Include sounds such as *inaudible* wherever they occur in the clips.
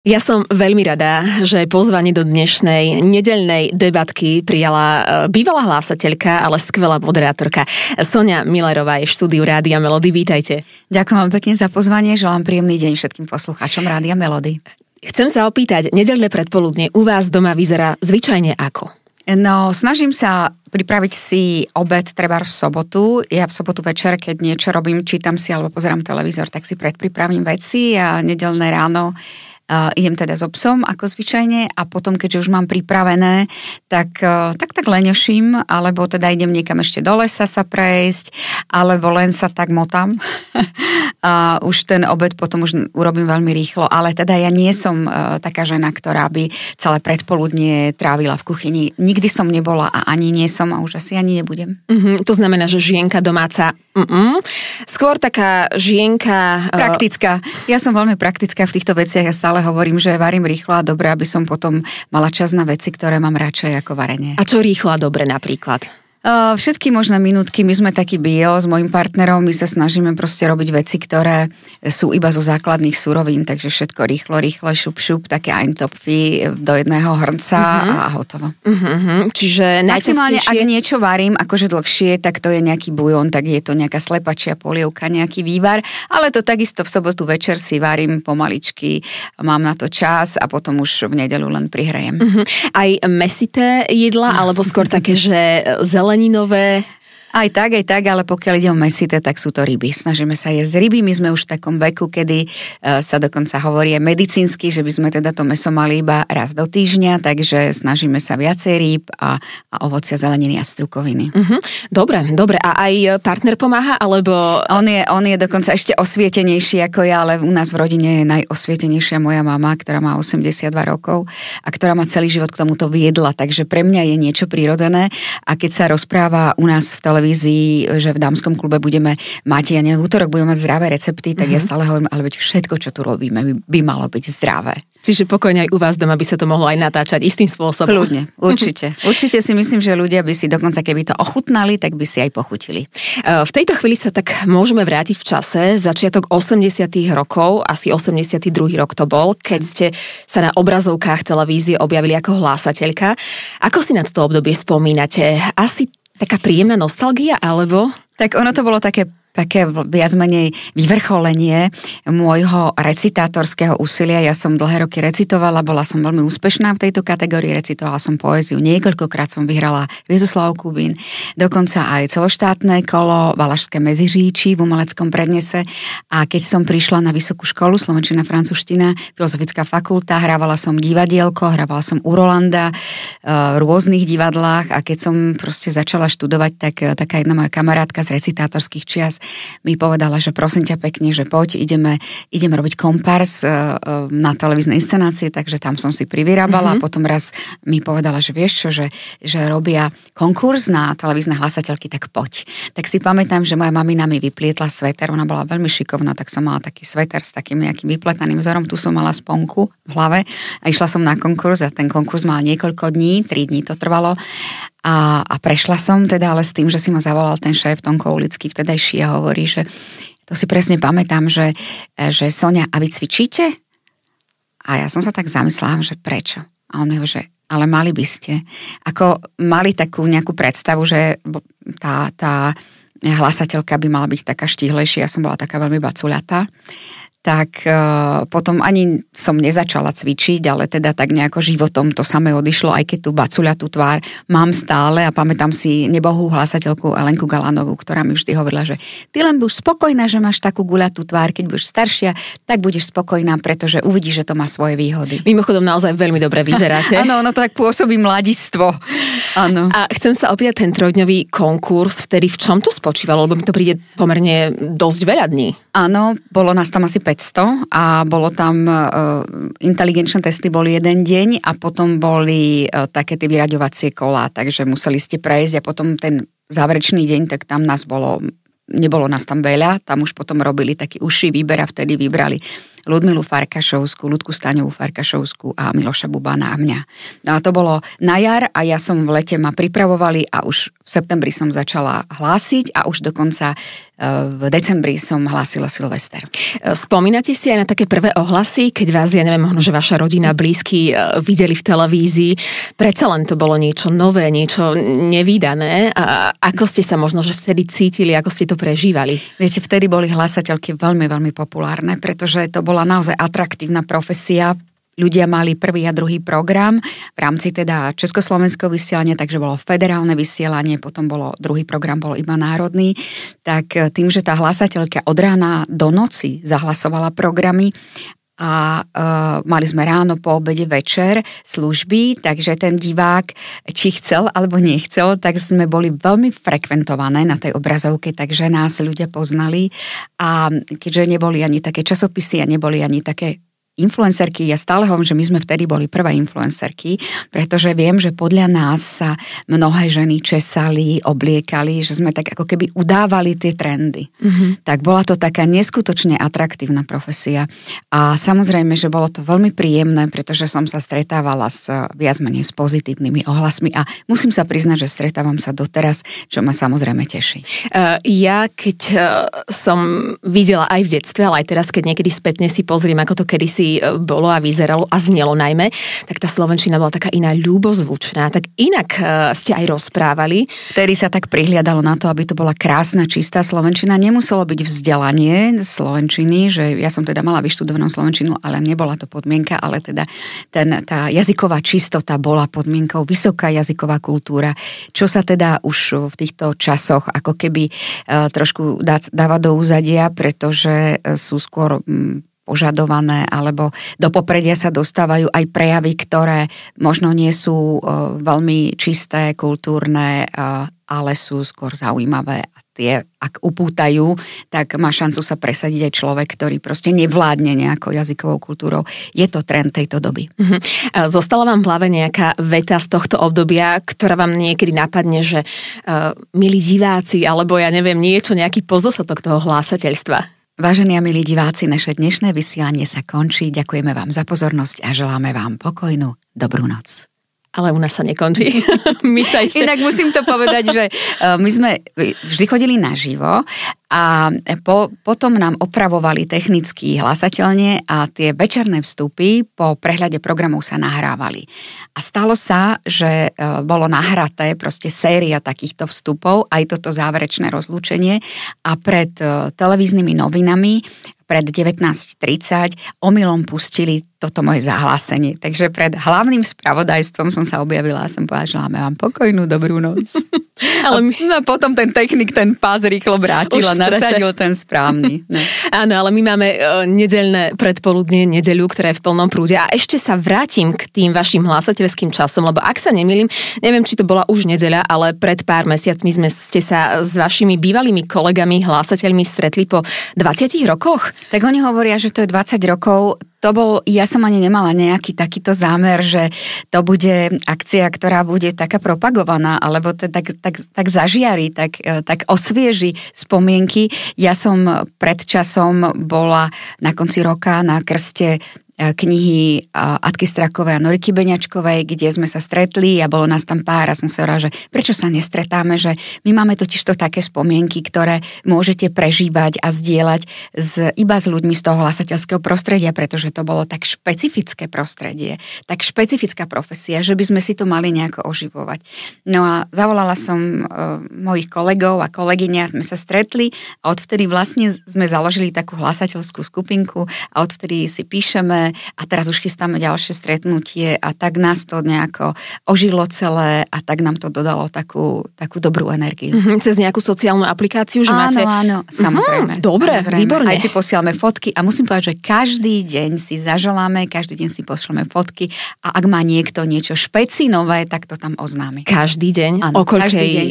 Ja som veľmi rada, že pozvanie do dnešnej nedeľnej debatky prijala e, bývalá hlásateľka, ale skvelá moderátorka Sonia Millerová je v štúdiu Rádia Melody. Vítajte. Ďakujem vám pekne za pozvanie, želám príjemný deň všetkým poslucháčom Rádia Melody. Chcem sa opýtať, nedeľné predpoludne u vás doma vyzerá zvyčajne ako? No, snažím sa pripraviť si obed treba v sobotu. Ja v sobotu večer, keď niečo robím, čítam si alebo pozerám televízor, tak si predpripravím veci a nedelné ráno Uh, idem teda so obsom, ako zvyčajne, a potom, keďže už mám pripravené, tak uh, tak, tak leňoším, alebo teda idem niekam ešte do lesa sa prejsť, alebo len sa tak motám. *laughs* a už ten obed potom už urobím veľmi rýchlo, ale teda ja nie som uh, taká žena, ktorá by celé predpoludnie trávila v kuchyni. Nikdy som nebola a ani nie som a už asi ani nebudem. Mm-hmm, to znamená, že žienka domáca Mm-mm. Skôr taká žienka... E, praktická. Ja som veľmi praktická v týchto veciach a stále stále hovorím, že varím rýchlo a dobre, aby som potom mala čas na veci, ktoré mám radšej ako varenie. A čo rýchlo a dobre napríklad? Všetky možné minútky, my sme takí bio s mojim partnerom, my sa snažíme proste robiť veci, ktoré sú iba zo základných surovín, takže všetko rýchlo, rýchlo, šup, šup, také eintopfy do jedného hrnca uh-huh. a hotovo. Uh-huh. Čiže Maximálne, najčastejšie... ak niečo varím, akože dlhšie, tak to je nejaký bujon, tak je to nejaká slepačia polievka, nejaký vývar, ale to takisto v sobotu večer si varím pomaličky, mám na to čas a potom už v nedelu len prihrajem. Uh-huh. Aj mesité jedla, alebo skôr také, že *laughs* zelené zeleninové aj tak, aj tak, ale pokiaľ ide o mesité, tak sú to ryby. Snažíme sa jesť ryby. My sme už v takom veku, kedy e, sa dokonca hovorí medicínsky, že by sme teda to meso mali iba raz do týždňa, takže snažíme sa viacej rýb a, a ovocia, zeleniny a strukoviny. Uh-huh. Dobre, dobre. A aj partner pomáha, alebo... On je, on je dokonca ešte osvietenejší ako ja, ale u nás v rodine je najosvietenejšia moja mama, ktorá má 82 rokov a ktorá ma celý život k tomuto viedla, takže pre mňa je niečo prirodzené a keď sa rozpráva u nás v tele televízii, že v dámskom klube budeme mať, ja neviem, v útorok budeme mať zdravé recepty, tak mm-hmm. ja mhm. stále hovorím, ale veď všetko, čo tu robíme, by, by malo byť zdravé. Čiže pokojne aj u vás doma by sa to mohlo aj natáčať istým spôsobom. Ľudne, *laughs* určite. určite si myslím, že ľudia by si dokonca, keby to ochutnali, tak by si aj pochutili. E, v tejto chvíli sa tak môžeme vrátiť v čase. Začiatok 80. rokov, asi 82. rok to bol, keď ste sa na obrazovkách televízie objavili ako hlásateľka. Ako si na toto obdobie spomínate? Asi taká príjemná nostalgia, alebo... Tak ono to bolo také také viac menej vyvrcholenie môjho recitátorského úsilia. Ja som dlhé roky recitovala, bola som veľmi úspešná v tejto kategórii, recitovala som poéziu, niekoľkokrát som vyhrala Viezoslav Kubín, dokonca aj celoštátne kolo Valašské meziříči v umeleckom prednese a keď som prišla na vysokú školu Slovenčina, Francúzština, Filozofická fakulta, hrávala som divadielko, hrávala som u Rolanda e, v rôznych divadlách a keď som proste začala študovať, tak e, taká jedna moja kamarátka z recitátorských čias mi povedala, že prosím ťa pekne, že poď, ideme, ideme robiť kompars e, e, na televíznej inscenácie, takže tam som si privyrábala mm-hmm. a potom raz mi povedala, že vieš čo, že, že robia konkurs na televízne hlasateľky, tak poď. Tak si pamätám, že moja mamina mi vyplietla sveter, ona bola veľmi šikovná, tak som mala taký sveter s takým nejakým vypletaným vzorom, tu som mala sponku v hlave a išla som na konkurs a ten konkurs mal niekoľko dní, tri dní to trvalo a, a prešla som teda, ale s tým, že si ma zavolal ten šéf Tonko Ulický vtedajší a hovorí, že to si presne pamätám, že, že Sonia, a vy cvičíte? A ja som sa tak zamyslela, že prečo? A on mi hovorí, že ale mali by ste. Ako mali takú nejakú predstavu, že tá, tá hlasateľka by mala byť taká štíhlejšia, ja som bola taká veľmi baculatá tak e, potom ani som nezačala cvičiť, ale teda tak nejako životom to samé odišlo, aj keď tú bacuľa, tú tvár mám stále a pamätám si nebohú hlasateľku Elenku Galanovú, ktorá mi vždy hovorila, že ty len budeš spokojná, že máš takú guľatú tvár, keď budeš staršia, tak budeš spokojná, pretože uvidíš, že to má svoje výhody. Mimochodom naozaj veľmi dobre vyzeráte. *laughs* Áno, ono to tak pôsobí mladistvo. Áno. A chcem sa opýtať ten trojdňový konkurs, vtedy v čom to spočívalo, lebo mi to príde pomerne dosť veľa dní. Áno, bolo nás tam asi 500 a bolo tam, uh, inteligenčné testy boli jeden deň a potom boli uh, také tie vyraďovacie kolá, takže museli ste prejsť a potom ten záverečný deň, tak tam nás bolo, nebolo nás tam veľa, tam už potom robili taký uši výber a vtedy vybrali Ludmilu Farkašovskú, Ludku Staňovú Farkašovskú a Miloša Bubana a mňa. No a to bolo na jar a ja som v lete ma pripravovali a už v septembri som začala hlásiť a už dokonca e, v decembri som hlásila Silvester. E, spomínate si aj na také prvé ohlasy, keď vás, ja neviem, možno, že vaša rodina, blízky e, videli v televízii. Predsa len to bolo niečo nové, niečo nevýdané. A ako ste sa možno, že vtedy cítili, ako ste to prežívali? Viete, vtedy boli hlasateľky veľmi, veľmi populárne, pretože to bola bola naozaj atraktívna profesia, ľudia mali prvý a druhý program v rámci teda Československého vysielania, takže bolo federálne vysielanie, potom bolo druhý program bol iba národný, tak eh, tým, že tá hlasateľka od rána do noci zahlasovala programy a e, mali sme ráno, po obede, večer služby, takže ten divák, či chcel alebo nechcel, tak sme boli veľmi frekventované na tej obrazovke, takže nás ľudia poznali a keďže neboli ani také časopisy a neboli ani také influencerky, ja stále hovorím, že my sme vtedy boli prvé influencerky, pretože viem, že podľa nás sa mnohé ženy česali, obliekali, že sme tak ako keby udávali tie trendy. Mm-hmm. Tak bola to taká neskutočne atraktívna profesia. A samozrejme, že bolo to veľmi príjemné, pretože som sa stretávala s eh, viac menej s pozitívnymi ohlasmi a musím sa priznať, že stretávam sa doteraz, čo ma samozrejme teší. Eh, ja keď eh, som videla aj v detstve, ale aj teraz, keď niekedy spätne si pozriem, ako to kedysi kedysi e, bolo a vyzeralo a znelo najmä, tak tá slovenčina bola taká iná ľubozvučná, tak inak e, ste aj rozprávali. Vtedy sa tak prihliadalo na to, aby to bola krásna, čistá slovenčina. Nemuselo byť vzdelanie slovenčiny, že ja som teda mala vyštudovanú slovenčinu, ale nebola to podmienka, ale teda ten, tá jazyková čistota bola podmienkou, vysoká jazyková kultúra, čo sa teda už v týchto časoch ako keby e, trošku dáva do úzadia, pretože sú skôr požadované, alebo do popredia sa dostávajú aj prejavy, ktoré možno nie sú e, veľmi čisté, kultúrne, e, ale sú skôr zaujímavé a tie, ak upútajú, tak má šancu sa presadiť aj človek, ktorý proste nevládne nejakou jazykovou kultúrou. Je to trend tejto doby. Mm-hmm. Zostala vám v hlave nejaká veta z tohto obdobia, ktorá vám niekedy napadne, že uh, milí diváci, alebo ja neviem, niečo, nejaký pozostatok toho hlásateľstva? Vážení a milí diváci, naše dnešné vysielanie sa končí. Ďakujeme vám za pozornosť a želáme vám pokojnú dobrú noc ale u nás sa nekončí. *laughs* my sa ešte... Inak musím to povedať, že e, my sme vždy chodili naživo a po, potom nám opravovali technicky hlasateľne a tie večerné vstupy po prehľade programov sa nahrávali. A stalo sa, že e, bolo nahraté proste séria takýchto vstupov, aj toto záverečné rozlúčenie a pred e, televíznymi novinami pred 19.30 omylom pustili toto moje zahlásenie. Takže pred hlavným spravodajstvom som sa objavila a som povedala, že vám pokojnú dobrú noc. *laughs* ale my... No a, potom ten technik ten pás rýchlo vrátil a nasadil ten správny. No. *laughs* Áno, ale my máme e, nedelné predpoludne, nedeľu, ktorá je v plnom prúde. A ešte sa vrátim k tým vašim hlásateľským časom, lebo ak sa nemýlim, neviem, či to bola už nedeľa, ale pred pár mesiacmi sme ste sa s vašimi bývalými kolegami hlásateľmi stretli po 20 rokoch. Tak oni hovoria, že to je 20 rokov. To bol, ja som ani nemala nejaký takýto zámer, že to bude akcia, ktorá bude taká propagovaná, alebo to tak, tak, tak zažiari, tak, e, tak osvieži spomienky. Ja som pred časom bola na konci roka na krste E, knihy e, Atky Strakovej a Noriky Beňačkovej, kde sme sa stretli a bolo nás tam pár a som sa hovorila, že prečo sa nestretáme, že my máme totiž to také spomienky, ktoré môžete prežívať a zdieľať s, iba s ľuďmi z toho hlasateľského prostredia, pretože to bolo tak špecifické prostredie, tak špecifická profesia, že by sme si to mali nejako oživovať. No a zavolala som uh, mojich kolegov a kolegyňa, sme sa stretli a odvtedy vlastne sme založili takú hlasateľskú skupinku a odvtedy si píšeme, a teraz už chystáme ďalšie stretnutie a tak nás to nejako ožilo celé a tak nám to dodalo takú, takú dobrú energiu. Mm-hmm, cez nejakú sociálnu aplikáciu, že áno, máte... Áno, mhm, samozrejme. Mm, dobre, samozrejme. výborne. Aj si posielame fotky a musím povedať, že každý deň si zaželáme, každý deň si pošleme fotky a ak má niekto niečo špeci nové, tak to tam oznámi. Každý deň? Áno, každý deň.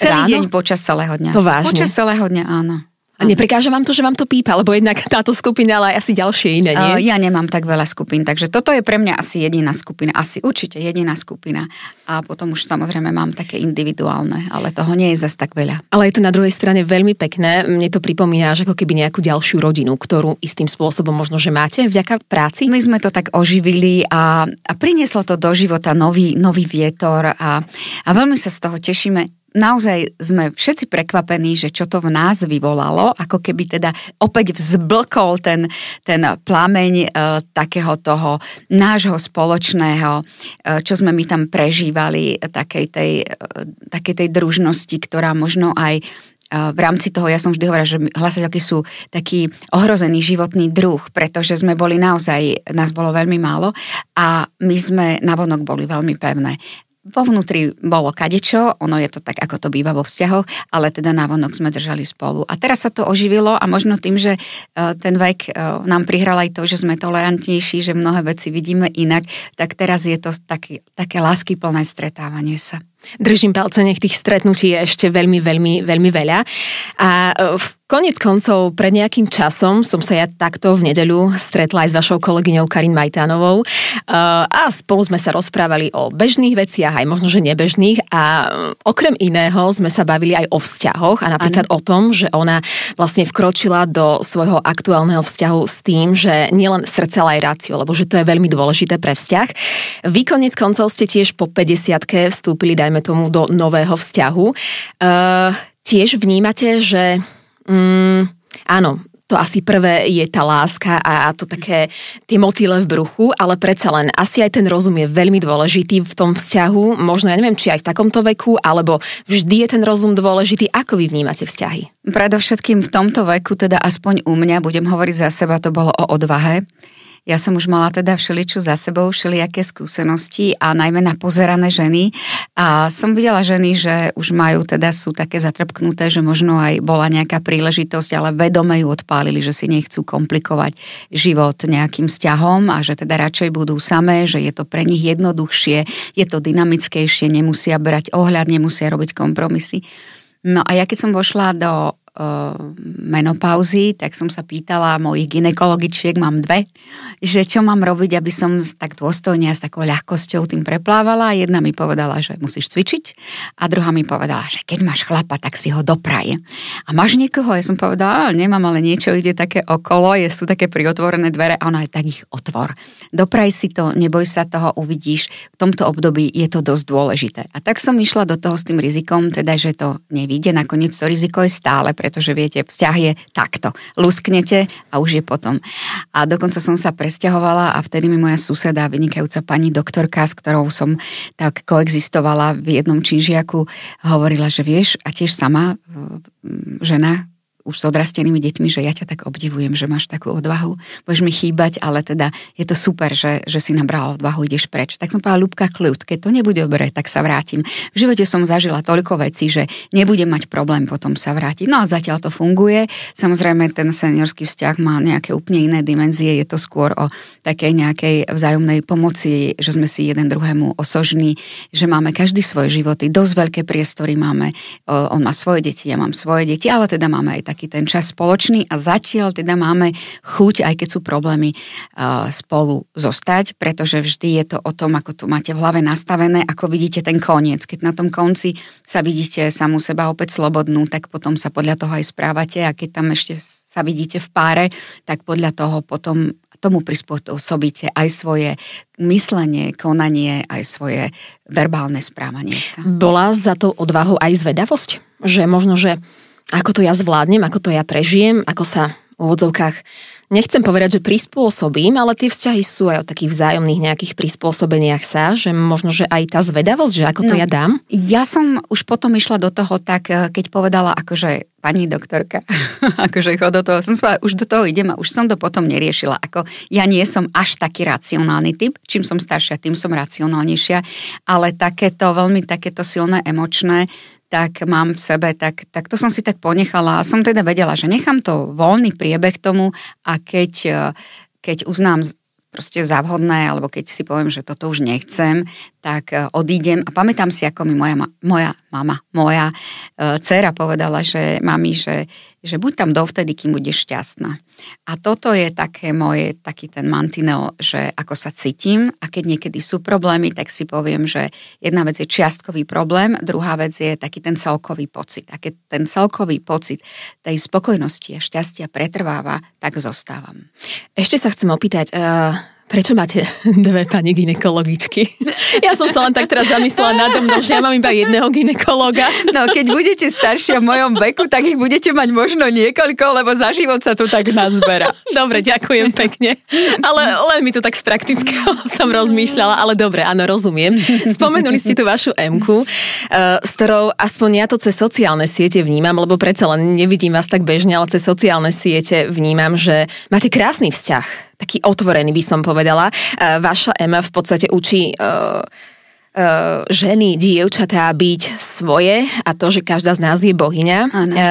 Celý ráno? deň počas celého dňa. To vážne? Počas celého dňa, áno. A neprekáže vám to, že vám to pípa, lebo jednak táto skupina, ale aj asi ďalšie iné, nie? ja nemám tak veľa skupín, takže toto je pre mňa asi jediná skupina, asi určite jediná skupina. A potom už samozrejme mám také individuálne, ale toho nie je zas tak veľa. Ale je to na druhej strane veľmi pekné. Mne to pripomína, že ako keby nejakú ďalšiu rodinu, ktorú istým spôsobom možno, že máte vďaka práci. My sme to tak oživili a, a prinieslo to do života nový, nový vietor a, a veľmi sa z toho tešíme naozaj sme všetci prekvapení, že čo to v nás vyvolalo, ako keby teda opäť vzblkol ten, ten plameň e, takého toho nášho spoločného, e, čo sme my tam prežívali, e, takej tej, e, takej tej družnosti, ktorá možno aj e, v rámci toho, ja som vždy hovorila, že hlasateľky sú taký ohrozený životný druh, pretože sme boli naozaj, nás bolo veľmi málo a my sme navonok boli veľmi pevné vo vnútri bolo kadečo, ono je to tak, ako to býva vo vzťahoch, ale teda návonok sme držali spolu. A teraz sa to oživilo a možno tým, že e, ten vek e, nám prihral aj to, že sme tolerantnejší, že mnohé veci vidíme inak, tak teraz je to také, také láskyplné stretávanie sa. Držím palce, nech tých stretnutí je ešte veľmi, veľmi, veľmi veľa. A e, v Konec koncov, pred nejakým časom som sa ja takto v nedeľu stretla aj s vašou kolegyňou Karin Majtánovou e, a spolu sme sa rozprávali o bežných veciach, aj možno, že nebežných a e, okrem iného sme sa bavili aj o vzťahoch a napríklad ano. o tom, že ona vlastne vkročila do svojho aktuálneho vzťahu s tým, že nielen srdce, ale aj rácio, lebo že to je veľmi dôležité pre vzťah. Vy konec koncov ste tiež po 50 vstúpili, dajme dajme tomu, do nového vzťahu. Uh, tiež vnímate, že um, áno, to asi prvé je tá láska a, a to také tie motýle v bruchu, ale predsa len asi aj ten rozum je veľmi dôležitý v tom vzťahu, možno ja neviem, či aj v takomto veku, alebo vždy je ten rozum dôležitý, ako vy vnímate vzťahy? Predovšetkým v tomto veku, teda aspoň u mňa, budem hovoriť za seba, to bolo o odvahe ja som už mala teda všeličo za sebou, všelijaké skúsenosti a najmä na pozerané ženy. A som videla ženy, že už majú, teda sú také zatrpknuté, že možno aj bola nejaká príležitosť, ale vedome ju odpálili, že si nechcú komplikovať život nejakým vzťahom a že teda radšej budú samé, že je to pre nich jednoduchšie, je to dynamickejšie, nemusia brať ohľad, nemusia robiť kompromisy. No a ja keď som vošla do menopauzy, tak som sa pýtala mojich ginekologičiek, mám dve, že čo mám robiť, aby som tak dôstojne a s takou ľahkosťou tým preplávala. Jedna mi povedala, že musíš cvičiť a druhá mi povedala, že keď máš chlapa, tak si ho dopraj. A máš niekoho? Ja som povedala, a, nemám, ale niečo ide také okolo, je, sú také priotvorené dvere a ona je tak ich otvor. Dopraj si to, neboj sa toho, uvidíš. V tomto období je to dosť dôležité. A tak som išla do toho s tým rizikom, teda, že to nevíde. Nakoniec to riziko je stále pre pretože viete, vzťah je takto. Lusknete a už je potom. A dokonca som sa presťahovala a vtedy mi moja suseda, vynikajúca pani doktorka, s ktorou som tak koexistovala v jednom činžiaku, hovorila, že vieš, a tiež sama žena už s odrastenými deťmi, že ja ťa tak obdivujem, že máš takú odvahu, budeš mi chýbať, ale teda je to super, že, že si nabral odvahu, ideš preč. Tak som povedala, ľúbka kľud, keď to nebude dobre, tak sa vrátim. V živote som zažila toľko vecí, že nebudem mať problém potom sa vrátiť. No a zatiaľ to funguje. Samozrejme, ten seniorský vzťah má nejaké úplne iné dimenzie, je to skôr o takej nejakej vzájomnej pomoci, že sme si jeden druhému osožní, že máme každý svoje životy, dosť veľké priestory máme, on má svoje deti, ja mám svoje deti, ale teda máme aj tak taký ten čas spoločný a zatiaľ teda máme chuť, aj keď sú problémy, uh, spolu zostať, pretože vždy je to o tom, ako tu máte v hlave nastavené, ako vidíte ten koniec. Keď na tom konci sa vidíte samú seba opäť slobodnú, tak potom sa podľa toho aj správate a keď tam ešte sa vidíte v páre, tak podľa toho potom tomu prispôsobíte aj svoje myslenie, konanie, aj svoje verbálne správanie sa. Bola za tou odvahou aj zvedavosť? Že možno, že ako to ja zvládnem, ako to ja prežijem, ako sa v úvodzovkách nechcem povedať, že prispôsobím, ale tie vzťahy sú aj o takých vzájomných nejakých prispôsobeniach sa, že možno, že aj tá zvedavosť, že ako to no, ja dám. Ja som už potom išla do toho tak, eh, keď povedala akože pani doktorka, *laughs* akože chod do toho, som sa už do toho idem a už som to potom neriešila. Ako ja nie som až taký racionálny typ, čím som staršia, tým som racionálnejšia, ale takéto veľmi takéto silné emočné tak mám v sebe, tak, tak to som si tak ponechala a som teda vedela, že nechám to voľný priebeh tomu a keď, e, keď uznám proste závhodné, alebo keď si poviem, že toto už nechcem, tak e, odídem a pamätám si, ako mi moja, ma- moja mama, moja e, dcera povedala, že mami, že, že buď tam dovtedy, kým budeš šťastná. A toto je také moje, taký ten mantinel, že ako sa cítim a keď niekedy sú problémy, tak si poviem, že jedna vec je čiastkový problém, druhá vec je taký ten celkový pocit. A keď ten celkový pocit tej spokojnosti a šťastia pretrváva, tak zostávam. Ešte sa chcem opýtať, uh prečo máte *laughs* dve pani ginekologičky? *laughs* Ja som sa len tak teraz zamyslela nad mnou, že ja mám iba jedného ginekologa. *laughs* No, keď budete staršia v mojom veku, tak ich budete mať možno niekoľko, lebo za život sa tu tak nazbera. Dobre, ďakujem pekne. Ale len mi to tak z praktického som rozmýšľala, ale dobre, áno, rozumiem. Spomenuli ste tu vašu Emku, eh, s ktorou aspoň ja to cez sociálne siete vnímam, lebo predsa len nevidím vás tak bežne, ale cez sociálne siete vnímam, že máte krásny vzťah taký otvorený, by som povedala. E, vaša Ema v podstate učí e, e, ženy, dievčatá byť svoje a to, že každá z nás je bohyňa. E...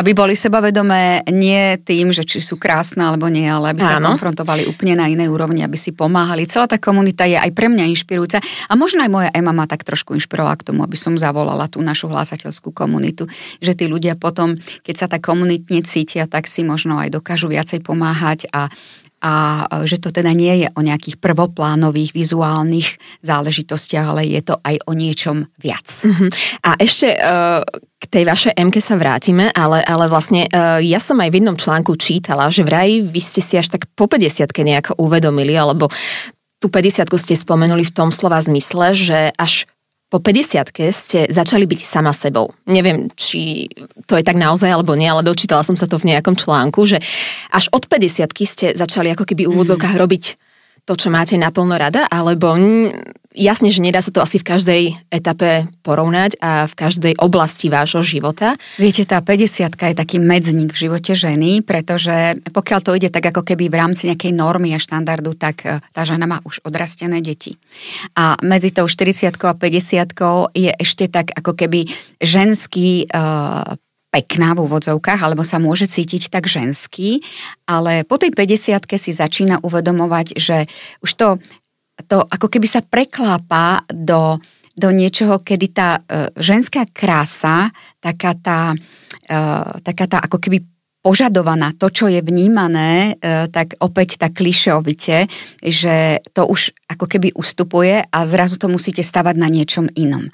aby boli sebavedomé nie tým, že či sú krásne alebo nie, ale aby sa ano. konfrontovali úplne na inej úrovni, aby si pomáhali. Celá tá komunita je aj pre mňa inšpirujúca a možno aj moja Ema ma tak trošku inšpirovala k tomu, aby som zavolala tú našu hlásateľskú komunitu, že tí ľudia potom, keď sa tak komunitne cítia, tak si možno aj dokážu viacej pomáhať a a e, že to teda nie je o nejakých prvoplánových vizuálnych záležitostiach, ale je to aj o niečom viac. Uh-huh. A ešte uh, k tej vašej MK sa vrátime, ale, ale vlastne uh, ja som aj v jednom článku čítala, že vraj vy ste si až tak po 50 nejak uvedomili, alebo tú 50 ste spomenuli v tom slova zmysle, že až po 50 ste začali byť sama sebou. Neviem, či to je tak naozaj alebo nie, ale dočítala som sa to v nejakom článku, že až od 50 ste začali ako keby v úvodzovkách mhm. robiť to, čo máte naplno rada, alebo Jasne, že nedá sa to asi v každej etape porovnať a v každej oblasti vášho života. Viete, tá 50 je taký medzník v živote ženy, pretože pokiaľ to ide tak ako keby v rámci nejakej normy a štandardu, tak e, tá žena má už odrastené deti. A medzi tou 40 a 50 je ešte tak ako keby ženský e, pekná v úvodzovkách, alebo sa môže cítiť tak ženský, ale po tej 50 si začína uvedomovať, že už to to ako keby sa preklápa do, do niečoho, kedy tá e, ženská krása, taká tá, e, taká tá ako keby požadovaná, to, čo je vnímané, e, tak opäť tak klišeovite, že to už ako keby ustupuje a zrazu to musíte stavať na niečom inom.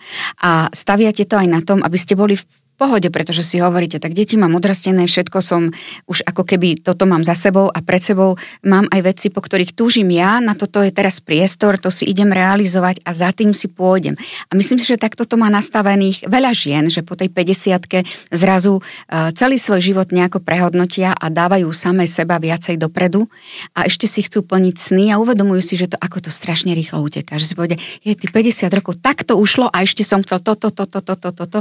A staviate to aj na tom, aby ste boli pohode, pretože si hovoríte, tak deti mám odrastené, všetko som už ako keby toto mám za sebou a pred sebou mám aj veci, po ktorých túžim ja, na toto je teraz priestor, to si idem realizovať a za tým si pôjdem. A myslím si, že takto to má nastavených veľa žien, že po tej 50 zrazu e, celý svoj život nejako prehodnotia a dávajú samé seba viacej dopredu a ešte si chcú plniť sny a uvedomujú si, že to ako to strašne rýchlo uteká. Že si povede, je ty 50 rokov, takto ušlo a ešte som chcel toto, toto, toto, toto. To, to.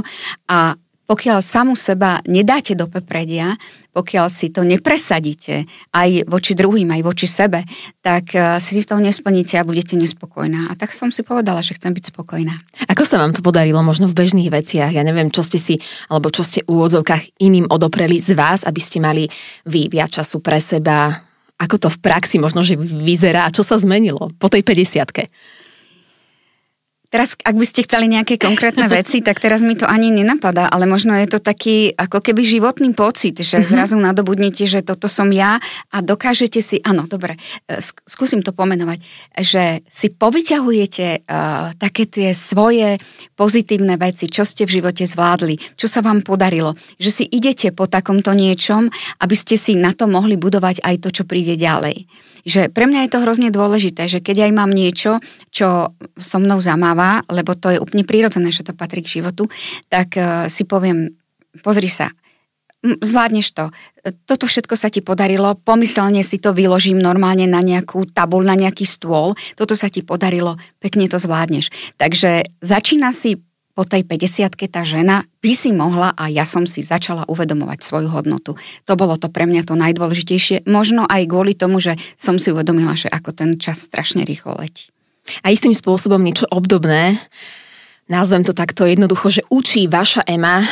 A pokiaľ samu seba nedáte do pepredia, pokiaľ si to nepresadíte aj voči druhým, aj voči sebe, tak e, si v tom nesplníte a budete nespokojná. A tak som si povedala, že chcem byť spokojná. Ako sa vám to podarilo možno v bežných veciach? Ja neviem, čo ste si, alebo čo ste v úvodzovkách iným odopreli z vás, aby ste mali vy viac času pre seba, ako to v praxi možno, že vyzerá, čo sa zmenilo po tej 50 Teraz, ak by ste chceli nejaké konkrétne *laughs* veci, tak teraz mi to ani nenapadá, ale možno je to taký ako keby životný pocit, že mm-hmm. zrazu nadobudnete, že toto som ja a dokážete si, áno, dobre, e, skúsim to pomenovať, že si povyťahujete uh, také tie svoje pozitívne veci, čo ste v živote zvládli, čo sa vám podarilo, že si idete po takomto niečom, aby ste si na to mohli budovať aj to, čo príde ďalej že pre mňa je to hrozne dôležité, že keď aj mám niečo, čo so mnou zamáva, lebo to je úplne prírodzené, že to patrí k životu, tak e, si poviem, pozri sa, zvládneš to. Toto všetko sa ti podarilo, pomyselne si to vyložím normálne na nejakú tabul, na nejaký stôl, toto sa ti podarilo, pekne to zvládneš. Takže začína si po tej 50 tá žena by si mohla a ja som si začala uvedomovať svoju hodnotu. To bolo to pre mňa to najdôležitejšie, možno aj kvôli tomu, že som si uvedomila, že ako ten čas strašne rýchlo letí. A istým spôsobom niečo obdobné nazvem to takto jednoducho, že učí vaša Ema e,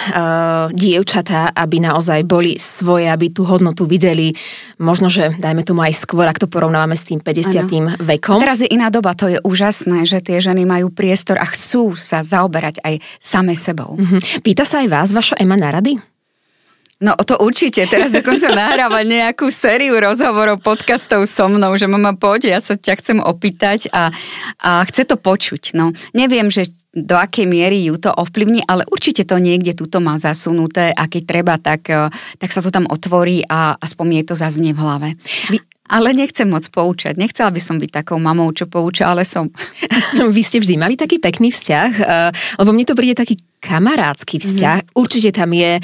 dievčatá, aby naozaj boli svoje, aby tú hodnotu videli, možno, že dajme tomu aj skôr, ak to porovnávame s tým 50. Ano. vekom. Teraz je iná doba, to je úžasné, že tie ženy majú priestor a chcú sa zaoberať aj same sebou. Mm-hmm. Pýta sa aj vás vaša Ema na rady? No o to určite, teraz dokonca *laughs* nahráva nejakú sériu rozhovorov, podcastov so mnou, že mama poď, ja sa ťa chcem opýtať a, a chce to počuť. No. Neviem, že do akej miery ju to ovplyvní, ale určite to niekde tuto má zasunuté a keď treba, tak, e, tak sa to tam otvorí a aspoň jej to zaznie v hlave. Vy... Ale nechcem moc poučať. Nechcela by som byť takou mamou, čo pouča, ale som. *laughs* No, vy ste vždy mali taký pekný vzťah, e, lebo mne to príde taký kamarádsky mhm. vzťah. Mm. Určite tam je uh,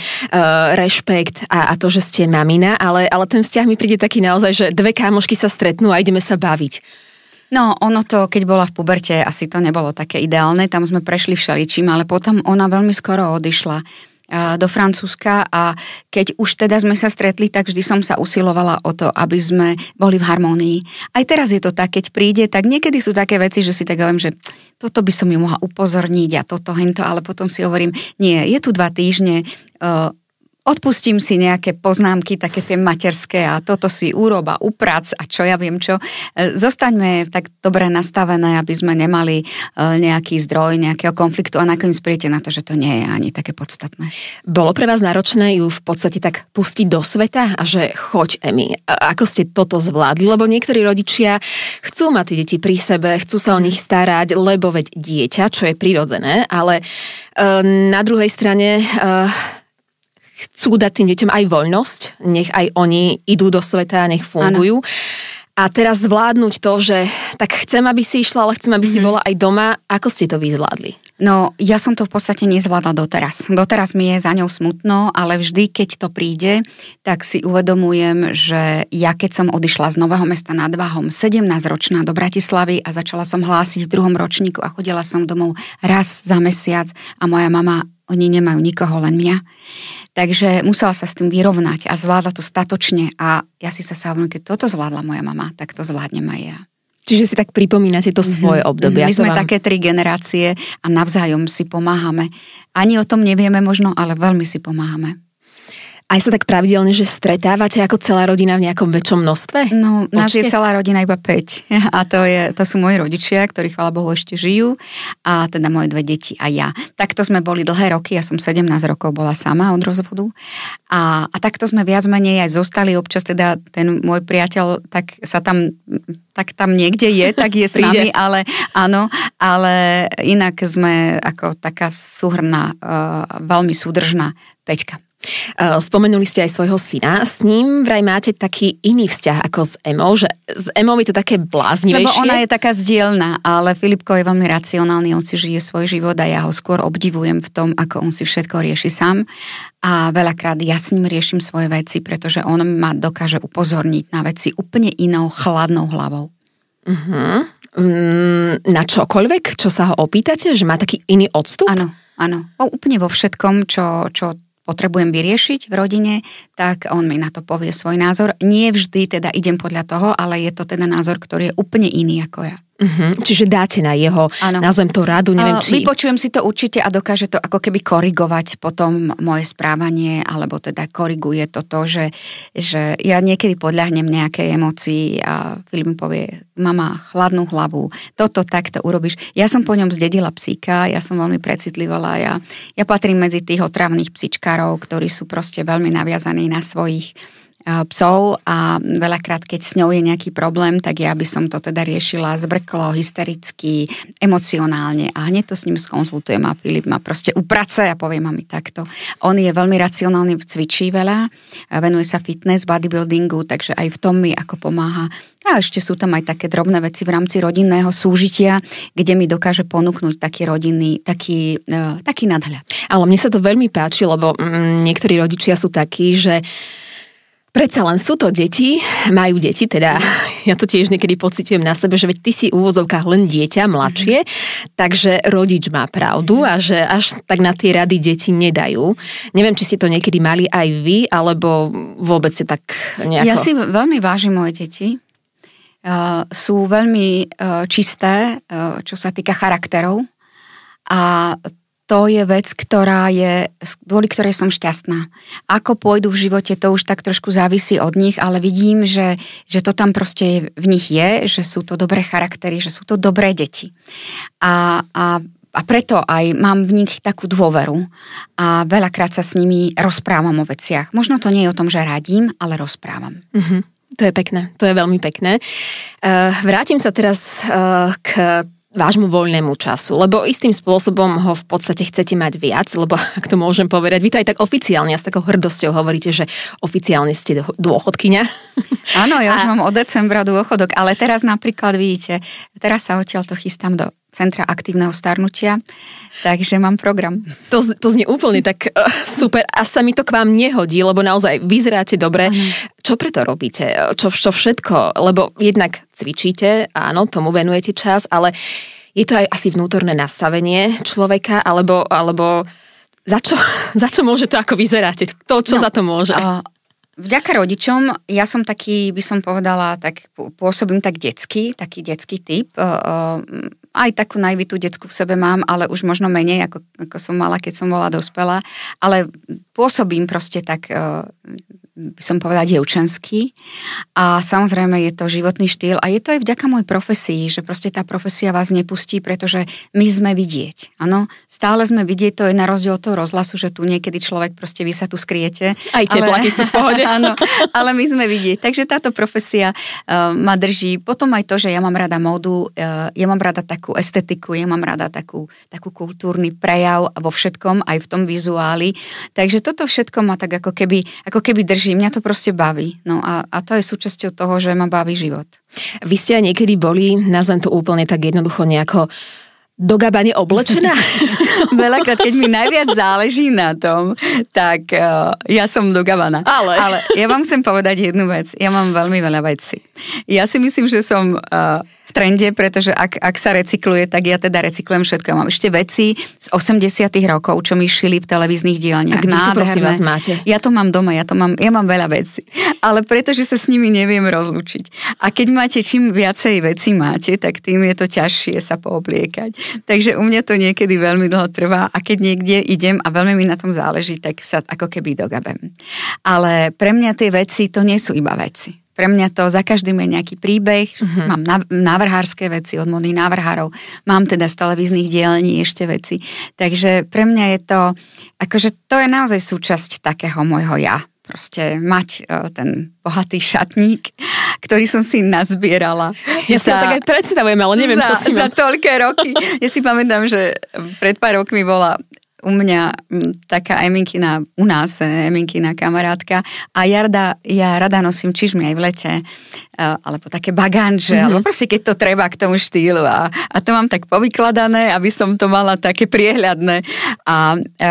rešpekt a, a to, že ste mamina, ale, ale ten vzťah mi príde taký naozaj, že dve kámošky sa stretnú a ideme sa baviť. No, ono to, keď bola v puberte, asi to nebolo také ideálne, tam sme prešli všeličím, ale potom ona veľmi skoro odišla eh, do Francúzska a keď už teda sme sa stretli, tak vždy som sa usilovala o to, aby sme boli v harmónii. Aj teraz je to tak, keď príde, tak niekedy sú také veci, že si tak hovorím, že toto by som ju mohla upozorniť a toto, hento, ale potom si hovorím, nie, je tu dva týždne, eh, odpustím si nejaké poznámky, také tie materské a toto si úroba, uprac a čo ja viem čo. E, zostaňme tak dobre nastavené, aby sme nemali e, nejaký zdroj nejakého konfliktu a nakoniec príjete na to, že to nie je ani také podstatné. Bolo pre vás náročné ju v podstate tak pustiť do sveta a že choď, Emi. Ako ste toto zvládli? Lebo niektorí rodičia chcú mať tie deti pri sebe, chcú sa o nich starať, lebo veď dieťa, čo je prirodzené, ale e, na druhej strane chcú dať tým deťom aj voľnosť, nech aj oni idú do sveta, nech fungujú. Ano. A teraz zvládnuť to, že tak chcem, aby si išla, ale chcem, aby mm-hmm. si mhm. bola aj doma. Ako ste to vyzvládli? No, ja som to v podstate nezvládla doteraz. Doteraz mi je za ňou smutno, ale vždy, keď to príde, tak si uvedomujem, že ja keď som odišla z Nového mesta nad Váhom, 17-ročná do Bratislavy a začala som hlásiť v druhom ročníku a chodila som domov raz za mesiac a moja mama, oni nemajú nikoho, len mňa Takže musela sa s tým vyrovnať a zvládla to statočne a ja si sa sávnu, keď toto zvládla moja mama, tak to zvládnem aj ja. Čiže si tak pripomínate to mhm. svoje mm-hmm. obdobie. Mhm. My sme vám... také tri generácie a navzájom si pomáhame. Ani o tom nevieme možno, ale veľmi si pomáhame aj sa tak pravidelne, že stretávate ako celá rodina v nejakom väčšom množstve? No, Počte? nás je celá rodina iba 5 *laughs* a to, je, to sú moji rodičia, ktorí chvála Bohu ešte žijú a teda moje dve deti a ja. Takto sme boli dlhé roky, ja som 17 rokov bola sama od rozvodu a, a takto sme viac menej aj zostali, občas teda ten môj priateľ tak sa tam tak tam niekde je, tak je s *laughs* nami, ale áno, ale inak sme ako taká súhrná, eh, veľmi súdržná peťka. Eh, spomenuli ste aj svojho syna. S ním vraj máte taký iný vzťah ako s Emou, že s Emou je to také bláznivejšie. Lebo ona je taká zdielna, ale Filipko je veľmi racionálny, on si žije svoj život a ja ho skôr obdivujem v tom, ako on si všetko rieši sám. A veľakrát ja s ním riešim svoje veci, pretože on ma dokáže upozorniť na veci úplne inou, chladnou hlavou. Uh-huh. na čokoľvek, čo sa ho opýtate, že má taký iný odstup? Áno. Áno, úplne vo všetkom, čo, čo potrebujem vyriešiť v rodine, tak on mi na to povie svoj názor. Nie vždy teda idem podľa toho, ale je to teda názor, ktorý je úplne iný ako ja. Mm-hmm. Čiže dáte na jeho, ano. nazvem to radu, neviem či... Vypočujem si to určite a dokáže to ako keby korigovať potom moje správanie, alebo teda koriguje to to, že, že ja niekedy podľahnem nejakej emocii a film povie, mama, chladnú hlavu, toto takto urobíš. Ja som po ňom zdedila psíka, ja som veľmi precitlivala, ja, ja patrím medzi tých otravných psíčkarov, ktorí sú proste veľmi naviazaní na svojich psov a veľakrát, keď s ňou je nejaký problém, tak ja by som to teda riešila zbrklo, hystericky, emocionálne a hneď to s ním skonzultujem a Filip ma proste uprace a povie ma mi takto. On je veľmi racionálny, cvičí veľa, venuje sa fitness, bodybuildingu, takže aj v tom mi ako pomáha. A ešte sú tam aj také drobné veci v rámci rodinného súžitia, kde mi dokáže ponúknuť taký rodinný, taký, e, taký nadhľad. Ale mne sa to veľmi páči, lebo mm, niektorí rodičia sú takí, že Predsa len sú to deti, majú deti, teda *laughs* ja to tiež niekedy pocitujem na sebe, že veď ty si v úvodzovkách len dieťa, mladšie, takže rodič má pravdu a že až tak na tie rady deti nedajú. Neviem, či ste to niekedy mali aj vy, alebo vôbec si tak nejako... Ja si veľmi vážim moje deti. E, sú veľmi e, čisté, e, čo sa týka charakterov. A to je vec, ktorá je, kvôli ktorej som šťastná. Ako pôjdu v živote, to už tak trošku závisí od nich, ale vidím, že, že to tam proste je, v nich je, že sú to dobré charaktery, že sú to dobré deti. A, a a preto aj mám v nich takú dôveru a veľakrát sa s nimi rozprávam o veciach. Možno to nie je o tom, že radím, ale rozprávam. Mm-hmm. To je pekné, to je veľmi pekné. Eh, vrátim sa teraz eh, k vášmu voľnému času, lebo istým spôsobom ho v podstate chcete mať viac, lebo *laughs* ak to môžem povedať, vy to aj tak oficiálne a s takou hrdosťou hovoríte, že oficiálne ste dôchodkyňa. Áno, ja *laughs* už mám od decembra dôchodok, ale teraz napríklad vidíte, teraz sa odtiaľto to chystám do Centra aktívneho starnutia, takže mám program. To, to znie úplne tak e, super, až sa mi to k vám nehodí, lebo naozaj vyzeráte dobre. Ano. Čo preto robíte? E, čo, čo všetko? Lebo jednak cvičíte, áno, tomu venujete čas, ale je to aj asi vnútorné nastavenie človeka, alebo, alebo za, čo, *laughs* za čo môže to, ako vyzeráte? To, čo no, za to môže? Uh, Vďaka rodičom, ja som taký, by som povedala, tak pôsobím tak detský, taký detský typ. E, aj takú najvitú detskú v sebe mám, ale už možno menej, ako, ako som mala, keď som bola dospelá. Ale pôsobím proste tak, e, by som povedala, dievčenský. A samozrejme je to životný štýl a je to aj vďaka mojej profesii, že proste tá profesia vás nepustí, pretože my sme vidieť. Áno, stále sme vidieť, to je na rozdiel od toho rozhlasu, že tu niekedy človek proste vy sa tu skriete. Aj teplo, ale, sú v pohode. *laughs* áno, ale my sme vidieť. Takže táto profesia uh, ma drží. Potom aj to, že ja mám rada módu, uh, ja mám rada takú estetiku, ja mám rada takú, takú kultúrny prejav vo všetkom, aj v tom vizuáli. Takže toto všetko ma tak ako keby, ako keby drží, mňa to proste baví. No a, a to je súčasťou toho, že ma baví život. Vy ste aj niekedy boli, nazvem to úplne tak jednoducho nejako do gabane oblečená? *laughs* Veľakrát, keď mi najviac záleží na tom, tak uh, ja som do gabana. Ale. Ale ja vám chcem povedať jednu vec. Ja mám veľmi veľa vecí. Ja si myslím, že som... Uh, trende, pretože ak, ak sa recykluje, tak ja teda recyklujem všetko. Ja mám ešte veci z 80 rokov, čo mi šili v televíznych dielniach. A kde to prosím vás máte? Ja to mám doma, ja, to mám, ja mám veľa vecí. Ale pretože sa s nimi neviem rozlučiť. A keď máte čím viacej veci máte, tak tým je to ťažšie sa poobliekať. Takže u mňa to niekedy veľmi dlho trvá a keď niekde idem a veľmi mi na tom záleží, tak sa ako keby dogabem. Ale pre mňa tie veci to nie sú iba veci pre mňa to za každým je nejaký príbeh. Uh-huh. Mám návrhárske veci od modných návrhárov. Mám teda z televíznych dielní ešte veci. Takže pre mňa je to, akože to je naozaj súčasť takého môjho ja. Proste mať e, ten bohatý šatník, ktorý som si nazbierala. Ja sa tak aj predstavujem, ale neviem, za, čo si Za mám. toľké roky. Ja si pamätám, že pred pár rokmi bola u mňa taká Eminkina, u nás e, Eminkina kamarátka a ja rada, ja rada nosím čižmy aj v lete, e, alebo také baganže, mm-hmm. alebo proste keď to treba k tomu štýlu a, a to mám tak povykladané, aby som to mala také priehľadné a a e,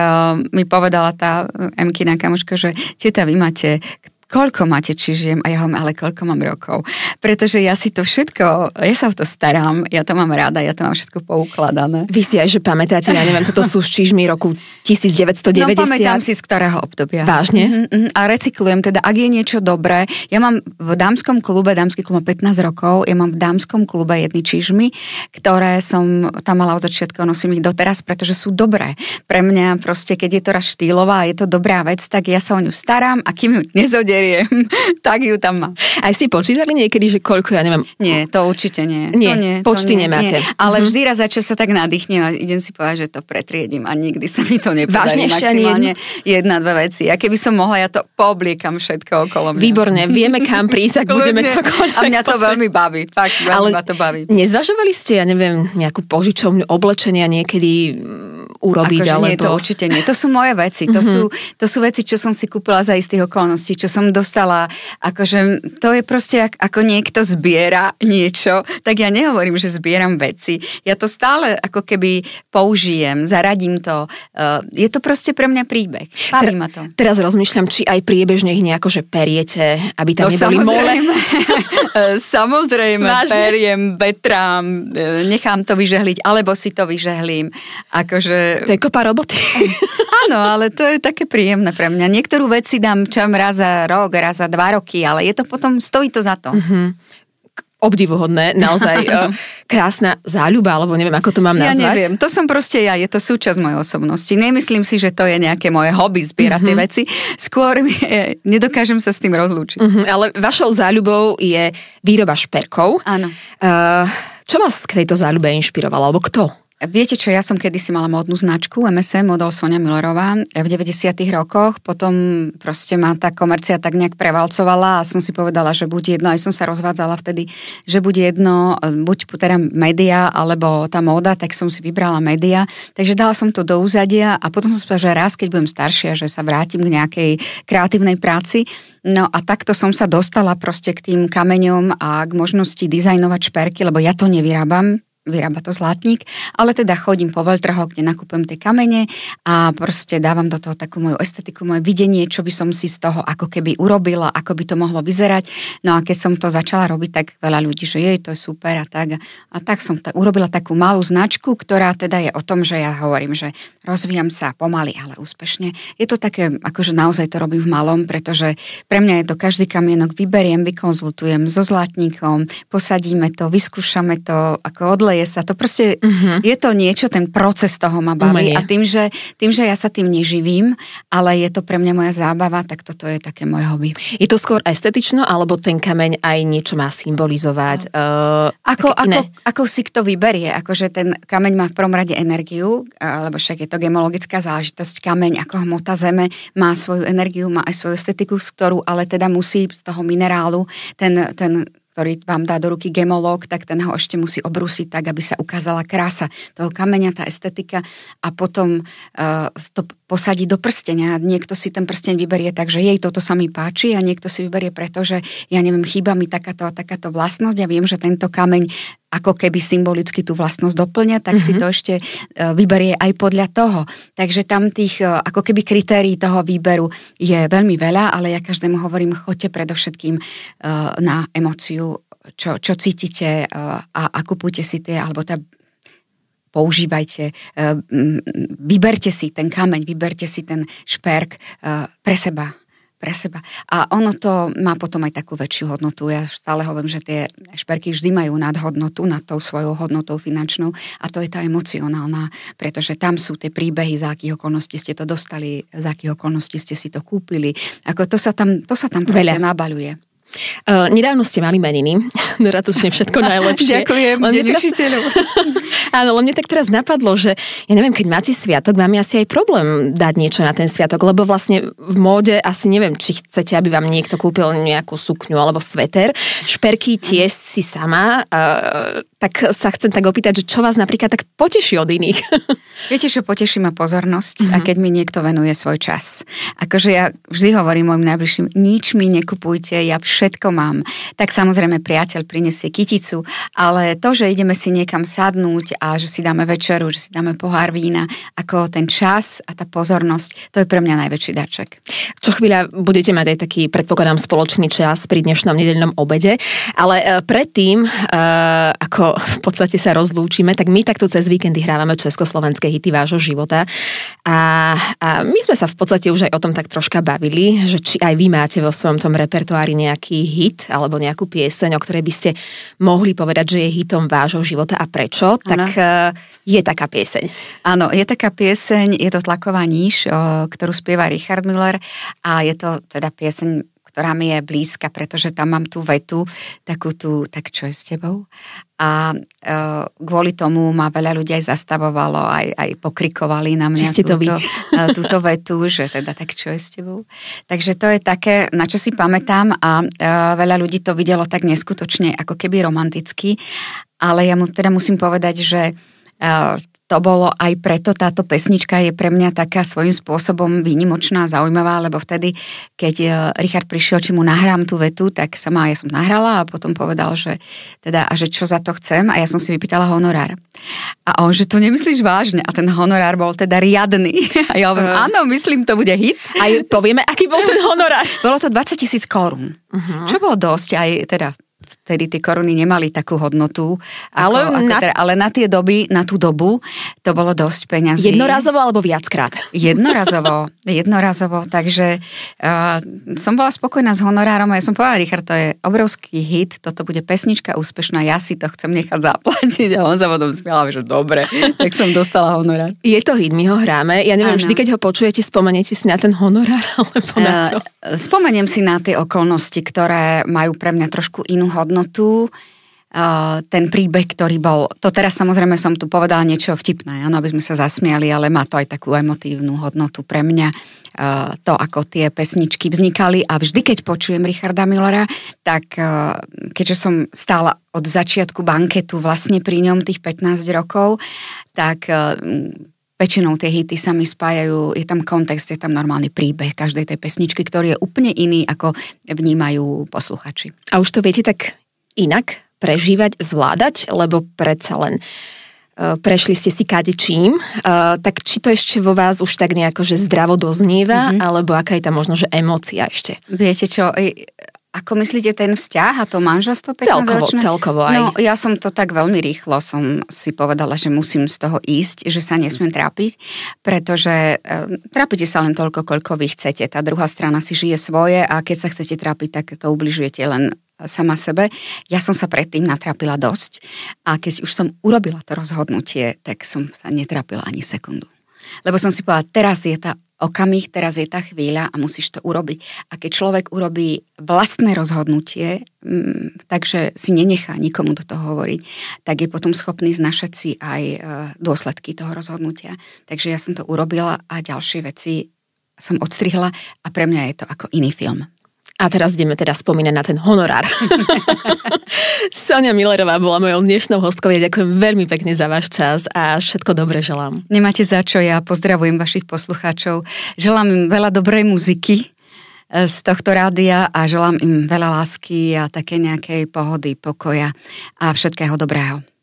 mi povedala tá Eminkina kamoška, že teta, vy máte k koľko máte čižiem a ja hovorím, ale koľko mám rokov. Pretože ja si to všetko, ja sa o to starám, ja to mám rada, ja to mám všetko poukladané. Vy si aj, že pamätáte, ja neviem, toto sú čižmi roku 1990. No pamätám si z ktorého obdobia. Vážne? Mm-hmm, a recyklujem, teda ak je niečo dobré, ja mám v dámskom klube, dámsky klub má 15 rokov, ja mám v dámskom klube jedny čižmy, ktoré som tam mala od začiatku, nosím ich doteraz, pretože sú dobré. Pre mňa proste, keď je to raz štýlová a je to dobrá vec, tak ja sa o ňu starám a kým ju nezoderi, je, *laughs* tak ju tam má. Aj si počítali niekedy, že koľko ja nemám? Nie, to určite nie. Nie, to nie počty to nie, nemáte. Nie. Ale mm vždy raz za čas sa tak nadýchnem a idem si povedať, že to pretriedím a nikdy sa mi to nepodarí. Vážne maximálne jedna, dve veci. A keby som mohla, ja to poobliekam všetko okolo mňa. Výborne, vieme kam prísť, ak *laughs* budeme čokoľvek. A mňa to veľmi baví, fakt veľmi Ale ma to baví. Nezvažovali ste, ja neviem, nejakú požičovňu oblečenia niekedy mm, urobiť? Ako, alebo... nie, to určite nie. To sú moje veci. To, mm-hmm. sú, to sú veci, čo som si kúpila za istých okolností, čo som som dostala, akože to je proste, ak, ako niekto zbiera niečo, tak ja nehovorím, že zbieram veci. Ja to stále ako keby použijem, zaradím to. Eh, je to proste pre mňa príbeh. Pávim Ter- ma to. Teraz rozmýšľam, či aj priebežne ich nejako, že periete, aby tam no, neboli samozrejme. mole. *laughs* Eh, samozrejme, Vážne? periem, betrám, eh, nechám to vyžehliť, alebo si to vyžehlím. Akože... To je kopa roboty. Áno, ale to je také príjemné pre mňa. Niektorú vec si dám čam raz za rok, rok, raz za dva roky, ale je to potom, stojí to za to. Mm-hmm obdivuhodné, naozaj *laughs* e, krásna záľuba, alebo neviem, ako to mám nazvať. Ja neviem, to som proste ja, je to súčasť mojej osobnosti. Nemyslím si, že to je nejaké moje hobby zbierať mm-hmm. tie mhm. veci, skôr je, nedokážem sa s tým rozlúčiť. Mm-hmm, ale vašou záľubou je výroba šperkov. Áno. E, čo vás k tejto záľube inšpirovalo, alebo kto? Viete čo, ja som kedysi mala modnú značku MSM, model Sonia Millerová e, v 90 rokoch, potom proste ma tá komercia tak nejak prevalcovala a som si povedala, že buď jedno, aj som sa rozvádzala vtedy, že buď jedno, e, buď teda média alebo tá móda, tak som si vybrala média, takže dala som to do úzadia a potom som si povedala, že raz, keď budem staršia, že sa vrátim k nejakej kreatívnej práci, No a takto som sa dostala proste k tým kameňom a k možnosti dizajnovať šperky, lebo ja to nevyrábam, vyrába to zlatník, ale teda chodím po veľtrhoch, kde nakupujem tie kamene a proste dávam do toho takú moju estetiku, moje videnie, čo by som si z toho ako keby urobila, ako by to mohlo vyzerať. No a keď som to začala robiť, tak veľa ľudí, že jej, to je super a tak. A tak som t- urobila takú malú značku, ktorá teda je o tom, že ja hovorím, že rozvíjam sa pomaly, ale úspešne. Je to také, akože naozaj to robím v malom, pretože pre mňa je to každý kamienok, vyberiem, vykonzultujem so zlatníkom, posadíme to, vyskúšame to, ako odle neleje sa to. Proste uh-huh. je to niečo, ten proces toho ma baví. Umenie. A tým že, tým, že ja sa tým neživím, ale je to pre mňa moja zábava, tak toto je také moje hobby. Je to skôr estetično, alebo ten kameň aj niečo má symbolizovať? No. Uh, ako, ako, ako si kto vyberie. Akože ten kameň má v prvom rade energiu, lebo však je to gemologická záležitosť. Kameň ako hmota zeme má svoju energiu, má aj svoju estetiku, z ktorú ale teda musí z toho minerálu ten, ten ktorý vám dá do ruky gemolog, tak ten ho ešte musí obrusiť tak, aby sa ukázala krása toho kameňa, tá estetika a potom uh, to posadí do prstenia. Niekto si ten prsteň vyberie tak, že jej toto sa mi páči a niekto si vyberie preto, že ja neviem, chýba mi takáto a takáto vlastnosť. Ja viem, že tento kameň ako keby symbolicky tú vlastnosť doplňa, tak mm-hmm. si mhm. to ešte e, vyberie aj podľa toho. Takže tam tých e, ako keby kritérií toho výberu je veľmi veľa, ale ja každému hovorím, choďte predovšetkým e, na emociu, čo, čo cítite a, a kupujte si tie, alebo tá používajte, vyberte si ten kameň, vyberte si ten šperk pre seba pre seba. A ono to má potom aj takú väčšiu hodnotu. Ja stále hovorím, že tie šperky vždy majú nadhodnotu nad tou svojou hodnotou finančnou a to je tá emocionálna, pretože tam sú tie príbehy, za akých okolností ste to dostali, za akých okolností ste si to kúpili. Ako to sa tam, to sa tam proste Veľa. nabaluje. Uh, nedávno ste mali meniny, *laughs* no všetko *laughs* najlepšie. Ďakujem, deň teraz... *laughs* *laughs* Áno, ale mne tak teraz napadlo, že ja neviem, keď máte sviatok, máme asi aj problém dať niečo na ten sviatok, lebo vlastne v móde asi neviem, či chcete, aby vám niekto kúpil nejakú sukňu alebo sveter. Šperky tiež si sama, uh, tak sa chcem tak opýtať, že čo vás napríklad tak poteší od iných? *laughs* Viete, čo poteší ma pozornosť mm-hmm. a mhm. keď mi niekto venuje svoj čas. Akože ja vždy hovorím mojim najbližším, nič mi nekupujte, ja všetko mám. Tak samozrejme priateľ prinesie kyticu, ale to, že ideme si niekam sadnúť, sadnúť a že si dáme večeru, že si dáme pohár vína, ako ten čas a tá pozornosť, to je pre mňa najväčší darček. Čo chvíľa budete mať aj taký, predpokladám, spoločný čas pri dnešnom nedeľnom obede, ale eh, predtým, eh, ako v podstate sa rozlúčime, tak my takto cez víkendy hrávame československé hity vášho života a, a my sme sa v podstate už aj o tom tak troška bavili, že či aj vy máte vo svojom tom repertoári nejaký hit alebo nejakú pieseň, o ktorej by ste mohli povedať, že je hitom vášho života a prečo, tak ano. Eh, je taká pieseň. Áno, je taká pieseň, je to Tlaková níž, ktorú spieva Richard Müller a je to teda pieseň ktorá mi je blízka, pretože tam mám tú vetu, takú tú, tak čo je s tebou? A e, kvôli tomu ma veľa ľudí aj zastavovalo, aj, aj pokrikovali na mňa túto, to eh, túto vetu, že teda tak čo je s tebou? Takže to je také, na čo si pamätám a e, veľa ľudí to videlo tak neskutočne, ako keby romanticky ale ja mu teda musím povedať, že e, to bolo aj preto, táto pesnička je pre mňa taká svojím spôsobom výnimočná, zaujímavá, lebo vtedy, keď e, Richard prišiel, či mu nahrám tú vetu, tak sa ma, ja som nahrala a potom povedal, že teda, a že čo za to chcem a ja som si vypýtala honorár. A on, že to nemyslíš vážne a ten honorár bol teda riadny. *laughs* A ja hovorím, uh-huh. áno, myslím, to bude hit. A povieme, aký bol ten honorár. Bolo to 20 tisíc korún, uh-huh. čo bolo dosť aj teda vtedy tie koruny nemali takú hodnotu, ako, ale, ako na... Teda, ale na tie doby, na tú dobu to bolo dosť peňazí. Jednorazovo alebo viackrát? Jednorazovo, jednorazovo, takže uh, som bola spokojná s honorárom a ja som povedala, Richard, to je obrovský hit, toto bude pesnička úspešná, ja si to chcem nechať zaplatiť a on sa potom smiala, že dobre, tak som dostala honorár. Je to hit, my ho hráme, ja neviem, ano. vždy keď ho počujete, spomeniete si na ten honorár alebo na eh, čo? Uh, spomeniem si na tie okolnosti, ktoré majú pre mňa trošku inú hodnotu hodnotu, ten príbeh, ktorý bol, to teraz samozrejme som tu povedala niečo vtipné, ano, aby sme sa zasmiali, ale má to aj takú emotívnu hodnotu pre mňa, to, ako tie pesničky vznikali a vždy, keď počujem Richarda Millera, tak keďže som stála od začiatku banketu vlastne pri ňom tých 15 rokov, tak väčšinou tie hity sa mi spájajú, je tam kontext, je tam normálny príbeh každej tej pesničky, ktorý je úplne iný, ako vnímajú posluchači. A už to viete tak inak prežívať, zvládať, lebo predsa len e, prešli ste si kadečím, e, tak či to ešte vo vás už tak nejako, že zdravo doznieva, mm-hmm. alebo aká je tam možno, že emócia ešte? Viete čo, e, ako myslíte ten vzťah a to manželstvo celkovo, ročné? celkovo aj. No, ja som to tak veľmi rýchlo som si povedala, že musím z toho ísť, že sa nesmiem trápiť, pretože trápite sa len toľko, koľko vy chcete. Tá druhá strana si žije svoje a keď sa chcete trápiť, tak to ubližujete len sama sebe. Ja som sa predtým natrapila dosť a keď už som urobila to rozhodnutie, tak som sa netrápila ani sekundu. Lebo som si povedala, teraz je tá okamih, teraz je tá chvíľa a musíš to urobiť. A keď človek urobí vlastné rozhodnutie, mm, takže si nenechá nikomu do toho hovoriť, tak je potom schopný znašať si aj e, dôsledky toho rozhodnutia. Takže ja som to urobila a ďalšie veci som odstrihla a pre mňa je to ako iný film. A teraz ideme teda spomínať na ten honorár. *laughs* Sonia Millerová bola mojou dnešnou hostkou. Ja ďakujem veľmi pekne za váš čas a všetko dobre želám. Nemáte za čo, ja pozdravujem vašich poslucháčov. Želám im veľa dobrej muziky eh, z tohto rádia a želám im veľa lásky a také nejakej pohody, pokoja a všetkého dobrého.